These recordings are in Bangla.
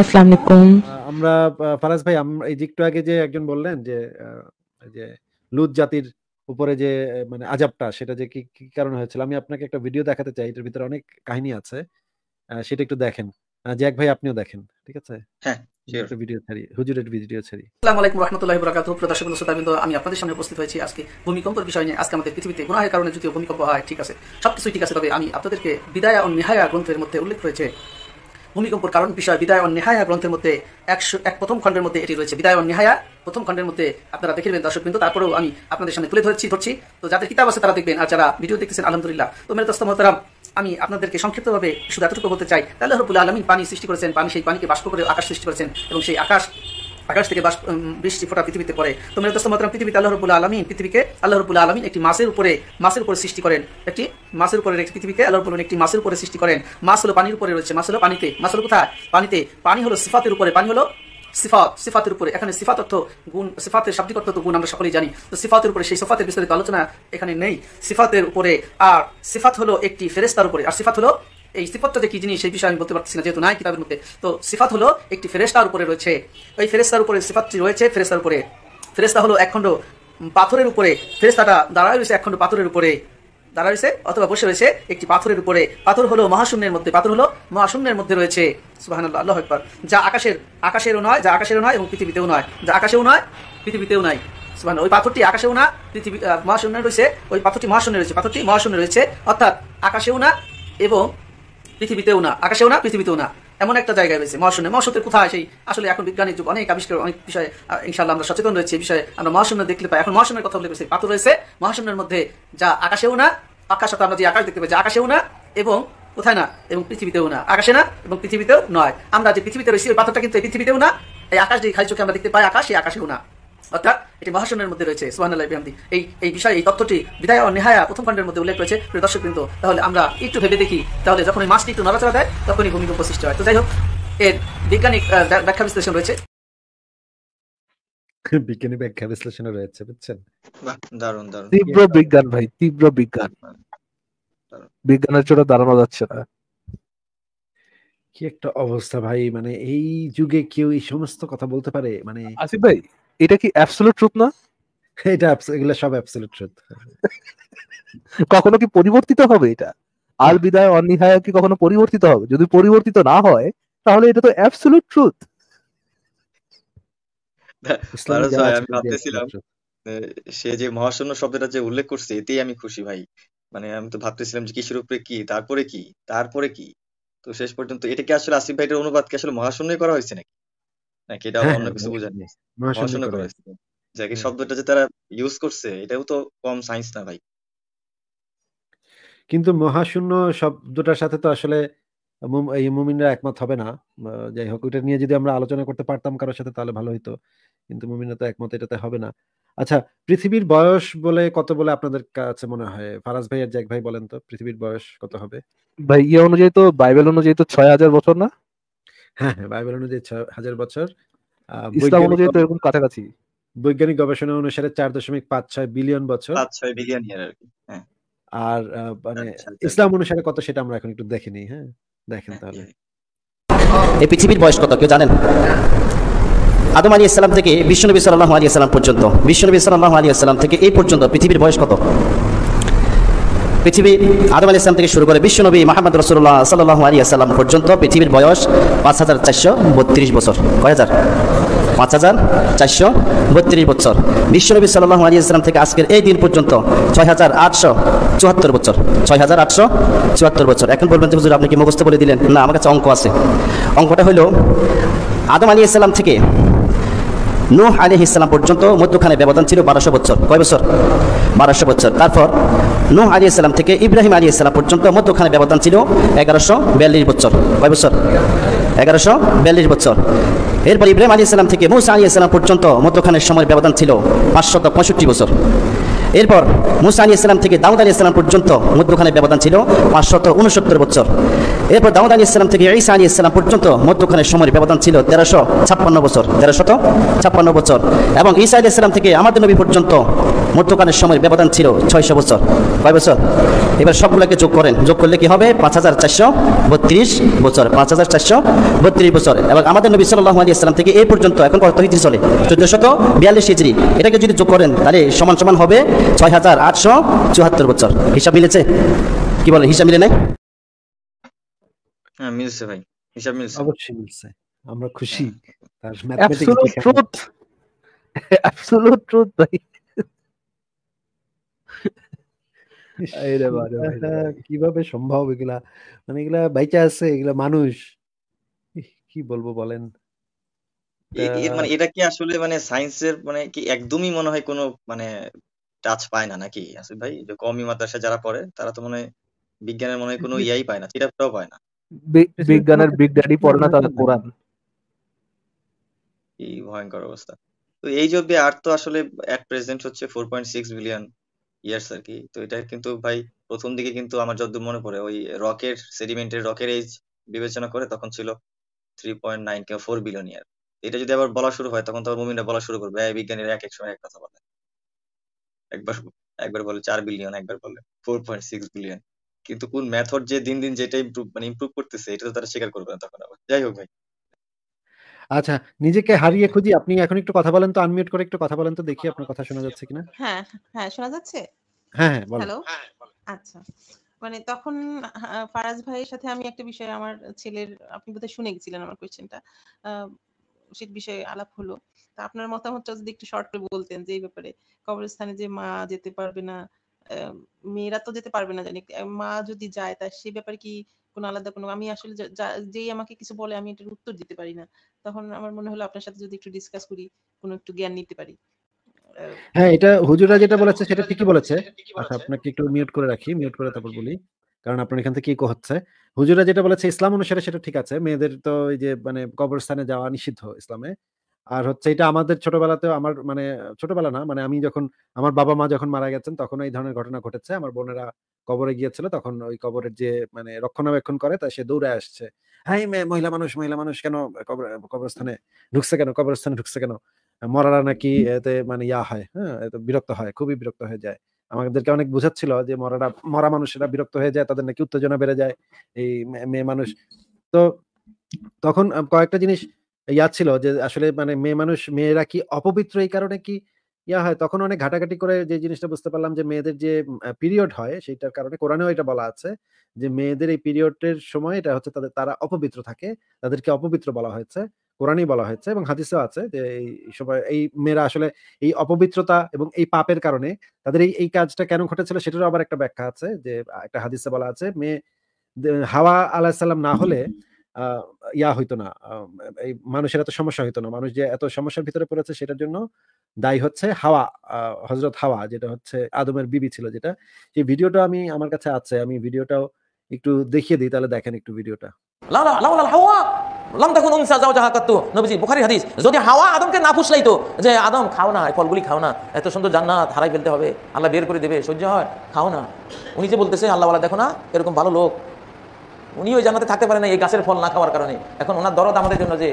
আসসালামু আলাইকুম আমরা ফারাজ ভাই এই একটু আগে যে একজন বললেন যে যে লুত জাতির উপরে যে মানে আজাবটা সেটা যে কি কি কারণে হয়েছিল আমি আপনাকে একটা ভিডিও দেখাতে চাই এটার ভিতরে অনেক কাহিনী আছে সেটা একটু দেখেন জ্যাক ভাই আপনিও দেখেন ঠিক আছে হ্যাঁ ভিডিও ছাড়ি হুজুরের ভিডিও ছাড়ি আসসালামু আলাইকুম রাহমাতুল্লাহি ওয়া বারাকাতুহু বন্ধু আমি আপনাদের সামনে উপস্থিত হয়েছি আজকে ভূমিকম্পের বিষয় নিয়ে আজকে আমাদের পৃথিবীতে গুনাহের কারণে যদিও ভূমিকম্প হয় ঠিক আছে সবকিছু ঠিক আছে তবে আমি আপনাদেরকে বিদায়া ও নিহায়া গ্রন্থের মধ্যে উল্লেখ রয়েছে ভূমিকম্পর কারণ বিষয় বিদায় অন নেহায়া গ্রন্থের মধ্যে একশো এক প্রথম খণ্ডের মধ্যে এটি রয়েছে বিদায় অন নেহায়া প্রথম খণ্ডের মধ্যে আপনারা দেখে নেবেন দর্শক কিন্তু তারপরেও আমি আপনাদের সামনে তুলে ধরছি ধরছি তো যাদের কিতাব আছে তারা দেখবেন আর যারা ভিডিও দেখতেছেন আলহামদুলিল্লাহ তো মেরে দোস্ত মহতারাম আমি আপনাদেরকে সংক্ষিপ্তভাবে শুধু এতটুকু বলতে চাই তাহলে রবুল আলমিন পানি সৃষ্টি করেছেন পানি সেই পানিকে বাষ্প করে আকাশ সৃষ্টি করেছেন এবং সেই আকাশ আকাশ থেকে বাস বৃষ্টি ফোটা পৃথিবীতে পড়ে তো মেরে দোস্ত মাত্রাম পৃথিবীতে আল্লাহ রবুল্লা আলমিন পৃথিবীকে আল্লাহ রবুল্লা আলমিন একটি মাসের উপরে মাসের উপরে সৃষ্টি করেন একটি মাসের উপরে একটি পৃথিবীকে আল্লাহ রবুল্লা একটি মাসের উপরে সৃষ্টি করেন মাস হলো পানির উপরে রয়েছে মাস হলো পানিতে মাস হলো কোথায় পানিতে পানি হলো সিফাতের উপরে পানি হলো সিফাত সিফাতের উপরে এখানে সিফাত অর্থ গুণ সিফাতের শাব্দিক অর্থ গুণ আমরা সকলেই জানি তো সিফাতের উপরে সেই সিফাতের বিস্তারিত আলোচনা এখানে নেই সিফাতের উপরে আর সিফাত হলো একটি ফেরেস্তার উপরে আর সিফাত হলো এই সিফতটা যে কি জিনিস সেই বিষয়ে আমি বলতে পারতেছি না যেহেতু নাই কিতাবের মধ্যে তো সিফাত হলো একটি ফেরেস্তার উপরে রয়েছে ওই ফেরেস্তার উপরে সিফাতটি রয়েছে ফেরেস্তার উপরে ফেরেস্তা হলো একখণ্ড পাথরের উপরে ফেরেস্তাটা দাঁড়ায় রয়েছে একখণ্ড পাথরের উপরে দাঁড়া রয়েছে অথবা বসে রয়েছে একটি পাথরের উপরে পাথর হলো মহাশূন্যের মধ্যে পাথর হলো মহাশূন্যের মধ্যে রয়েছে সুবাহান্লাহ আল্লাহ একবার যা আকাশের আকাশেরও নয় যা আকাশেরও নয় এবং পৃথিবীতেও নয় যা আকাশেও নয় পৃথিবীতেও নয় সুহান ওই পাথরটি আকাশেও না পৃথিবী মহাশূন্য রয়েছে ওই পাথরটি মহাশূন্য রয়েছে পাথরটি মহাশূন্য রয়েছে অর্থাৎ আকাশেও না এবং পৃথিবীতেও না আকাশেও না পৃথিবীতেও না এমন একটা জায়গায় রয়েছে মহাশূন্য মহাশূন্য কোথায় সেই আসলে এখন বিজ্ঞানের যুগ অনেক আবিষ্কার অনেক বিষয়ে ইনশাল্লাহ আমরা সচেতন রয়েছে বিষয়ে আমরা মহাশূন্য দেখলে পাই এখন মহাশূন্যের কথা বলে পাথর রয়েছে মহাশূন্যের মধ্যে যা আকাশেও না আকাশ আমরা যে আকাশ দেখতে পাই যে আকাশেও না এবং কোথায় না এবং পৃথিবীতেও না আকাশে না এবং পৃথিবীতেও নয় আমরা যে পৃথিবীতে রয়েছি পাথরটা কিন্তু পৃথিবীতেও না এই আকাশ যে খালি চোখে আমরা দেখতে পাই আকাশ এই আকাশেও না অর্থাৎ এটি মহাশূন্যের মধ্যে রয়েছে সুহানুল্লাহ বিহামদি এই এই বিষয়ে এই তথ্যটি বিদায় ও নেহায়া প্রথম খণ্ডের মধ্যে উল্লেখ রয়েছে প্রিয় দর্শক কিন্তু তাহলে আমরা একটু ভেবে দেখি তাহলে যখন এই মাছটি একটু নড়াচড়া দেয় তখনই ভূমিকম্প সৃষ্টি হয় তো যাই হোক এর বৈজ্ঞানিক ব্যাখ্যা বিশ্লেষণ রয়েছে বিজ্ঞানী ব্যাখ্যা বিশ্লেষণ রয়েছে বুঝছেন তীব্র বিজ্ঞান ভাই তীব্র বিজ্ঞান হ্যাঁ, বিজ্ঞানের চোটে দাঁড়ানো যাচ্ছে না কি একটা অবস্থা ভাই মানে এই যুগে কেউ এই সমস্ত কথা বলতে পারে মানে আসিফ ভাই এটা কি অ্যাবসোলুট ট্রুথ না এটা এগুলো সব অ্যাবসোলুট ট্রুথ কখনো কি পরিবর্তিত হবে এটা আল বিদায় অনিহায় কি কখনো পরিবর্তিত হবে যদি পরিবর্তিত না হয় তাহলে এটা তো অ্যাবসোলুট ট্রুথ আমি ভাবতেছিলাম সে যে মহাশূন্য শব্দটা যে উল্লেখ করছে এতেই আমি খুশি ভাই মানে আমি তো ভাবতেছিলাম যে কিসের উপরে কি তারপরে কি তারপরে কি তো শেষ পর্যন্ত এটা কি আসলে আসিফ ভাইটার অনুবাদ কি আসলে মহাশূন্যই করা হয়েছে নাকি নাকি এটাও হ্যাঁ, অন্য হ্যাঁ, কিছু বোঝানো মহাশূন্য করেছে যে হ্যাঁ। শব্দটা যে তারা ইউজ করছে এটাও তো কম সায়েন্স না ভাই কিন্তু মহাশূন্য শব্দটার সাথে তো আসলে এই মুমিনরা একমত হবে না যাই হোক ওইটা নিয়ে যদি আমরা আলোচনা করতে পারতাম কারোর সাথে তাহলে ভালো হইতো কিন্তু মুমিনরা তো একমত এটাতে হবে না আচ্ছা পৃথিবীর বয়স বলে কত বলে আপনাদের কাছে মনে হয় ফারাজ ভাই আর জ্যাক ভাই বলেন তো পৃথিবীর বয়স কত হবে ভাই ইয়ে অনুযায়ী তো বাইবেল অনুযায়ী তো ছয় হাজার বছর না হ্যাঁ, হ্যাঁ, বাইবেল অনুযায়ী হাজার বছর ইসলাম অনুযায়ী তো এরকম কাছাকাছি বৈজ্ঞানিক গবেষণা অনুসারে চার দশমিক পাঁচ ছয় বিলিয়ন বছর বিলিয়ন আর হ্যাঁ। আর মানে আচ্ছা, আচ্ছা, ইসলাম আচ্ছা। অনুসারে কত সেটা আমরা এখন একটু দেখিনি হ্যাঁ দেখেন তাহলে এই পৃথিবীর বয়স কত কেউ জানেন আদম আলী ইসলাম থেকে বিষ্ণু নবী সাল্লাহ আলী ইসলাম পর্যন্ত বিষ্ণু নবী সাল্লাহ আলী ইসলাম থেকে এই পর্যন্ত পৃথিবীর বয়স কত পৃথিবী আদম আলী ইসলাম থেকে শুরু করে বিশ্বনবী মাহমদ রসুল্লাহ সাল্লাহ আলী আসাল্লাম পর্যন্ত পৃথিবীর বয়স পাঁচ হাজার চারশো বত্রিশ বছর কয় হাজার পাঁচ হাজার চারশো বত্রিশ বছর বিশ্বনবী সাল্লাহ আলী ইসলাম থেকে আজকের এই দিন পর্যন্ত ছয় হাজার আটশো চুয়াত্তর বছর ছয় হাজার আটশো চুয়াত্তর বছর এখন বলবেন যে হুজুর আপনি কি মুখস্থ বলে দিলেন না আমার কাছে অঙ্ক আছে অঙ্কটা হলো আদম আলী ইসলাম থেকে নূহ আলী ইসলাম পর্যন্ত মধ্যখানে ব্যবধান ছিল বারোশো বছর কয় বছর বারোশো বছর তারপর নুহ আলী ইসলাম থেকে ইব্রাহিম আলী ইসলাম পর্যন্ত মধ্যখানে ব্যবধান ছিল এগারোশো বিয়াল্লিশ বছর কয় বছর এগারোশো বিয়াল্লিশ বছর এরপর ইব্রাহিম আলী ইসলাম থেকে মুসা আলী ইসলাম পর্যন্ত মধ্যখানের সময় ব্যবধান ছিল পাঁচশত পঁয়ষট্টি বছর এরপর মুসা আলী ইসলাম থেকে দাউদ আলী ইসলাম পর্যন্ত মধ্যখানের ব্যবধান ছিল পাঁচশত উনসত্তর বছর এরপর দাউদ আলী ইসলাম থেকে ঈসা আলী ইসলাম পর্যন্ত মধ্যখানের সময়ের ব্যবধান ছিল তেরোশো ছাপ্পান্ন বছর তেরোশত ছাপ্পান্ন বছর এবং ঈসা আলী ইসলাম থেকে আমাদের নবী পর্যন্ত মধ্যখানের সময়ের ব্যবধান ছিল ছয়শো বছর কয় বছর এবার সবগুলোকে যোগ করেন যোগ করলে কি হবে পাঁচ হাজার চারশো বত্রিশ বছর পাঁচ হাজার চারশো বত্রিশ বছর এবং আমাদের নবী সাল্লাহ আলী ইসলাম থেকে এই পর্যন্ত এখন কত হিজড়ি চলে চোদ্দশত বিয়াল্লিশ হিজড়ি এটাকে যদি যোগ করেন তাহলে সমান সমান হবে ছয় হাজার আটশো চুয়াত্তর বছর হিসাব মিলেছে কি বলেন হিসাব মিলে নাই হ্যাঁ, মিলছে ভাই হিসাব মিলছে অবশ্যই মিলছে আমরা খুশি হ্যাঁ। কিভাবে সম্ভব এগুলা মানে এগুলা বাইচা আছে এগুলা মানুষ কি বলবো বলেন মানে এটা কি আসলে মানে সায়েন্সের মানে কি একদমই মনে হয় কোনো মানে টাচ পায় না নাকি আসিফ ভাই যে কমি মাদ্রাসা যারা পড়ে তারা তো মনে বিজ্ঞানের মনে কোনো ইয়াই পায় না চিরাপটাও পায় না বিজ্ঞানের বিগ ড্যাডি পড়ে না তারা কোরআন কি ভয়ঙ্কর অবস্থা তো এই যে অব্দি আর তো আসলে এট প্রেজেন্ট হচ্ছে four point six billion years আর কি তো এটা কিন্তু ভাই প্রথম দিকে কিন্তু আমার যতদূর মনে পড়ে ওই রকের সেডিমেন্টের রকের এজ বিবেচনা করে তখন ছিল থ্রি পয়েন্ট নাইন কিংবা ফোর বিলিয়ন ইয়ার এটা যদি আবার বলা শুরু হয় তখন তো মুমিনরা বলা শুরু করবে বিজ্ঞানীরা এক এক সময় এক কথা বলে একবার একবার বলে চার বিলিয়ন একবার বলে ফোর পয়েন্ট সিক্স বিলিয়ন কিন্তু কোন মেথড যে দিন দিন যেটা মানে করতেছে এটা তো তারা স্বীকার করবে না তখন আবার যাই হোক ভাই আচ্ছা নিজেকে হারিয়ে খুঁজি আপনি এখন একটু কথা বলেন তো আনমিউট করে একটু কথা বলেন তো দেখি আপনার কথা শোনা যাচ্ছে কিনা হ্যাঁ হ্যাঁ শোনা যাচ্ছে হ্যাঁ হ্যাঁ আচ্ছা মানে তখন ফারাজ ভাইয়ের সাথে আমি একটা বিষয় আমার ছেলের আপনি বোধহয় শুনে গেছিলেন আমার কোয়েশ্চেনটা শীত বিষয়ে আলাপ হলো তা আপনার মতামতটা যদি একটু শর্ট করে বলতেন যে এই ব্যাপারে কবরস্থানে যে মা যেতে পারবে না মেয়েরা তো যেতে পারবে না জানি মা যদি যায় তা সে ব্যাপারে কি কোনো আলাদা কোনো আমি আসলে যেই আমাকে কিছু বলে আমি এটার উত্তর দিতে পারি না তখন আমার মনে হলো আপনার সাথে যদি একটু ডিসকাস করি কোনো একটু জ্ঞান নিতে পারি হ্যাঁ এটা হুজুরা যেটা হ্যাঁ, বলেছে সেটা ঠিকই আচ্ছা, বলেছে আচ্ছা আপনাকে একটু মিউট করে রাখি মিউট করে তারপর বলি কারণ আপনার এখান থেকে কি হচ্ছে হুজুরা যেটা বলেছে ইসলাম অনুসারে সেটা ঠিক আছে মেয়েদের তো এই যে মানে কবরস্থানে যাওয়া নিষিদ্ধ ইসলামে আর হচ্ছে এটা আমাদের ছোটবেলাতেও আমার মানে ছোটবেলা না মানে আমি যখন আমার বাবা মা যখন মারা গেছেন তখন এই ধরনের ঘটনা ঘটেছে আমার বোনেরা কবরে গিয়েছিল তখন ওই কবরের যে মানে রক্ষণাবেক্ষণ করে তা সে দৌড়ে আসছে হ্যাঁ মহিলা মানুষ মহিলা মানুষ কেন কবরস্থানে ঢুকছে কেন কবরস্থানে ঢুকছে কেন মরারা নাকি এতে মানে ইয়া হয় হ্যাঁ বিরক্ত হয় খুবই বিরক্ত হয়ে যায় আমাদেরকে অনেক বুঝাচ্ছিল যে মরাটা মরা মানুষেরা বিরক্ত হয়ে যায় তাদের নাকি উত্তেজনা বেড়ে যায় এই মেয়ে মানুষ তো তখন কয়েকটা জিনিস ইয়াদ ছিল যে আসলে মানে মেয়ে মানুষ মেয়েরা কি অপবিত্র এই কারণে কি ইয়া হয় তখন অনেক ঘাটাঘাটি করে যে জিনিসটা বুঝতে পারলাম যে মেয়েদের যে পিরিয়ড হয় সেইটার কারণে কোরআনেও এটা বলা আছে যে মেয়েদের এই পিরিয়ডের সময় এটা হচ্ছে তাদের তারা অপবিত্র থাকে তাদেরকে অপবিত্র বলা হয়েছে কোরআনই বলা হয়েছে এবং হাদিসেও আছে যে এই সময় এই মেয়েরা আসলে এই অপবিত্রতা এবং এই পাপের কারণে তাদের এই এই কাজটা কেন ঘটেছিল সেটারও আবার একটা ব্যাখ্যা আছে যে একটা হাদিসে বলা আছে মেয়ে হাওয়া আলাহিসাল্লাম না হলে ইয়া হইতো না এই মানুষের এত সমস্যা হইতো না মানুষ যে এত সমস্যার ভিতরে পড়েছে সেটার জন্য দায়ী হচ্ছে হাওয়া হজরত হাওয়া যেটা হচ্ছে আদমের বিবি ছিল যেটা সেই ভিডিওটা আমি আমার কাছে আছে আমি ভিডিওটাও একটু দেখিয়ে দিই তাহলে দেখেন একটু ভিডিওটা লাম তখন উনসা যাও যাহা কাত্তু নবীজি বুখারি হাদিস যদি হাওয়া আদমকে না ফুসলাইতো যে আদম খাও না ফলগুলি খাও না এত সুন্দর জান্নাত হারাই ফেলতে হবে আল্লাহ বের করে দেবে সহ্য হয় খাও না উনি যে বলতেছে আল্লাহওয়ালা দেখো না এরকম ভালো লোক উনি ওই জান্নাতে থাকতে পারে না এই গাছের ফল না খাওয়ার কারণে এখন ওনার দরদ আমাদের জন্য যে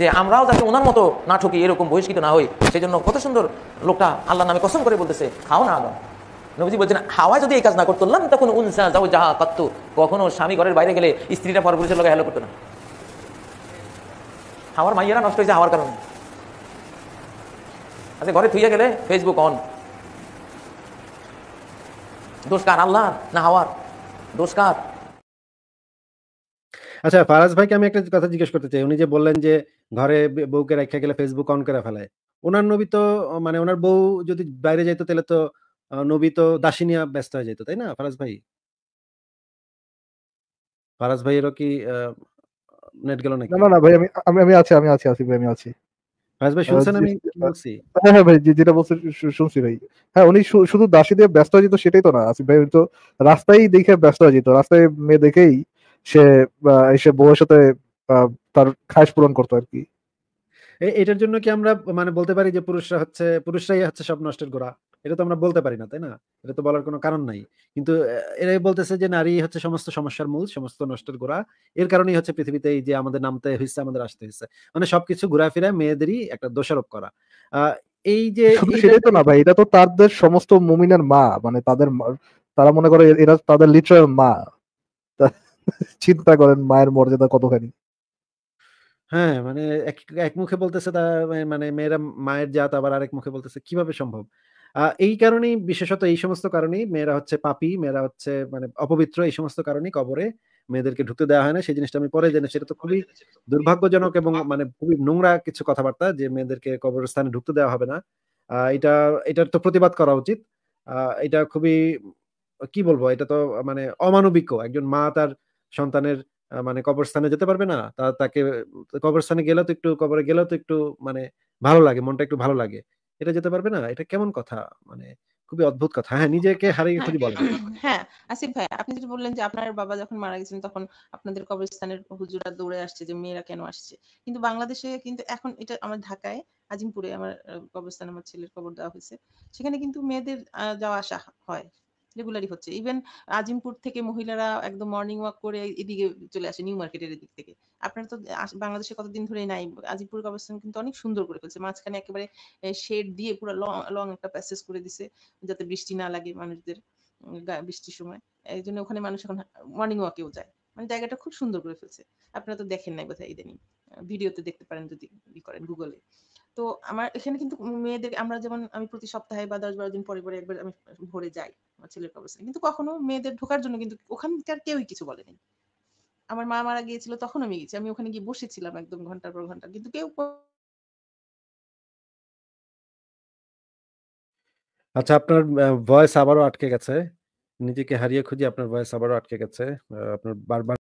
যে আমরাও যাতে ওনার মতো না ঠকি এরকম বহিষ্কৃত না হই সেই জন্য কত সুন্দর লোকটা আল্লাহ নামে কসম করে বলতেছে খাও না আদম নবীজি বলছেন হাওয়া যদি এই কাজ না করতো তখন উনসা যাও যাহা কাত্তু কখনো স্বামী ঘরের বাইরে গেলে স্ত্রীটা পরপুরুষের লোক হ্যালো করতো না আমার মাইয়েরা নষ্ট হয়েছে হওয়ার কারণে আচ্ছা ঘরে থুইয়া গেলে ফেসবুক অন দোষ কার আল্লাহর না হাওয়ার দোষ কার আচ্ছা ফারাজ ভাইকে আমি একটা কথা জিজ্ঞেস করতে চাই উনি যে বললেন যে ঘরে বউকে রাখা গেলে ফেসবুক অন করে ফেলায় ওনার নবী তো মানে ওনার বউ যদি বাইরে যাইতো তাহলে তো নবী তো দাসিনিয়া ব্যস্ত হয়ে যেত তাই না ফারাজ ভাই ফারাজ ভাইয়েরও কি নেট গেল নাকি না না ভাই আমি আমি আছি আমি আছি আছি ভাই আমি আছি ফায়াজ ভাই শুনছেন আমি বলছি হ্যাঁ হ্যাঁ ভাই যে যেটা বলছেন শুনছি ভাই হ্যাঁ উনি শুধু দাসী দিয়ে ব্যস্ত হয়ে যেত সেটাই তো না আসিফ ভাই তো রাস্তায় দেখে ব্যস্ত হয়ে যেত রাস্তায় মেয়ে দেখেই সে এসে বউয়ের সাথে তার খাস পূরণ করতো আর কি এটার জন্য কি আমরা মানে বলতে পারি যে পুরুষরা হচ্ছে পুরুষরাই হচ্ছে সব নষ্টের গোড়া এটা তো আমরা বলতে পারি না তাই না এটা তো বলার কোনো কারণ নাই কিন্তু এরাই বলতেছে যে নারী হচ্ছে সমস্ত সমস্যার মূল সমস্ত নষ্টের গোড়া এর কারণেই হচ্ছে পৃথিবীতে এই যে আমাদের নামতে হয়েছে আমাদের আসতে হয়েছে মানে সবকিছু ঘোরাফেরা মেয়েদেরই একটা দোষারোপ করা এই যে সেটাই তো না ভাই এটা তো তাদের সমস্ত মুমিনের মা মানে তাদের তারা মনে করে এরা তাদের লিটারাল মা চিন্তা করেন মায়ের মর্যাদা কতখানি হ্যাঁ মানে এক এক মুখে বলতেছে তা মানে মেয়েরা মায়ের জাত আবার আরেক মুখে বলতেছে কিভাবে সম্ভব এই কারণেই বিশেষত এই সমস্ত কারণেই মেয়েরা হচ্ছে পাপি মেয়েরা হচ্ছে মানে অপবিত্র এই সমস্ত কারণেই কবরে মেয়েদেরকে ঢুকতে দেওয়া হয় না সেই জিনিসটা আমি পরে জেনে সেটা তো খুবই দুর্ভাগ্যজনক এবং মানে খুবই নোংরা কিছু কথাবার্তা যে মেয়েদেরকে কবরস্থানে ঢুকতে দেওয়া হবে না এটা এটার তো প্রতিবাদ করা উচিত এটা খুবই কি বলবো এটা তো মানে অমানবিক একজন মা তার সন্তানের মানে কবরস্থানে যেতে পারবে না তাকে কবরস্থানে গেলে তো একটু কবরে গেলে তো একটু মানে ভালো লাগে মনটা একটু ভালো লাগে এটা যেতে পারবে না এটা কেমন কথা মানে খুবই অদ্ভুত কথা হ্যাঁ নিজেকে হ্যাঁ, হারিয়ে খুঁজে হ্যাঁ, বলেন হ্যাঁ, হ্যাঁ আসিফ ভাই আপনি যেটা বললেন যে আপনার বাবা যখন মারা গেছেন তখন আপনাদের কবরস্থানের হুজুরা দৌড়ে আসছে যে মেয়েরা কেন আসছে কিন্তু বাংলাদেশে কিন্তু এখন এটা আমার ঢাকায় আজিমপুরে আমার কবরস্থানে আমার ছেলের কবর দেওয়া হয়েছে সেখানে কিন্তু মেয়েদের যাওয়া আসা হয় রেগুলারই হচ্ছে ইভেন আজিমপুর থেকে মহিলারা একদম মর্নিং ওয়াক করে এদিকে চলে আসে নিউ মার্কেটের এদিক থেকে আপনারা তো বাংলাদেশে কতদিন ধরে নাই আজিমপুর কবরস্থান কিন্তু অনেক সুন্দর করে ফেলছে মাঝখানে একেবারে শেড দিয়ে পুরো লং একটা প্যাসেজ করে দিছে যাতে বৃষ্টি না লাগে মানুষদের বৃষ্টির সময় এই জন্য ওখানে মানুষ এখন মর্নিং ওয়াকেও যায় মানে জায়গাটা খুব সুন্দর করে ফেলছে আপনারা তো দেখেন নাই বোধহয় ইদানিং ভিডিওতে দেখতে পারেন যদি ই করেন গুগলে তো আমার এখানে কিন্তু মেয়েদের আমরা যেমন আমি প্রতি সপ্তাহে বা দশ বারো দিন পরে পরে একবার আমি ভোরে যাই ছেলের কবরস্থানে কিন্তু কখনো মেয়েদের ঢোকার জন্য কিন্তু ওখানকার কেউই কিছু বলেনি আমার মা মারা গিয়েছিল তখন আমি গেছি আমি ওখানে গিয়ে বসেছিলাম একদম ঘন্টার পর ঘন্টা কিন্তু কেউ আচ্ছা আপনার ভয়েস আবারও আটকে গেছে নিজেকে হারিয়ে খুঁজে আপনার ভয়েস আবারও আটকে গেছে আপনার বারবার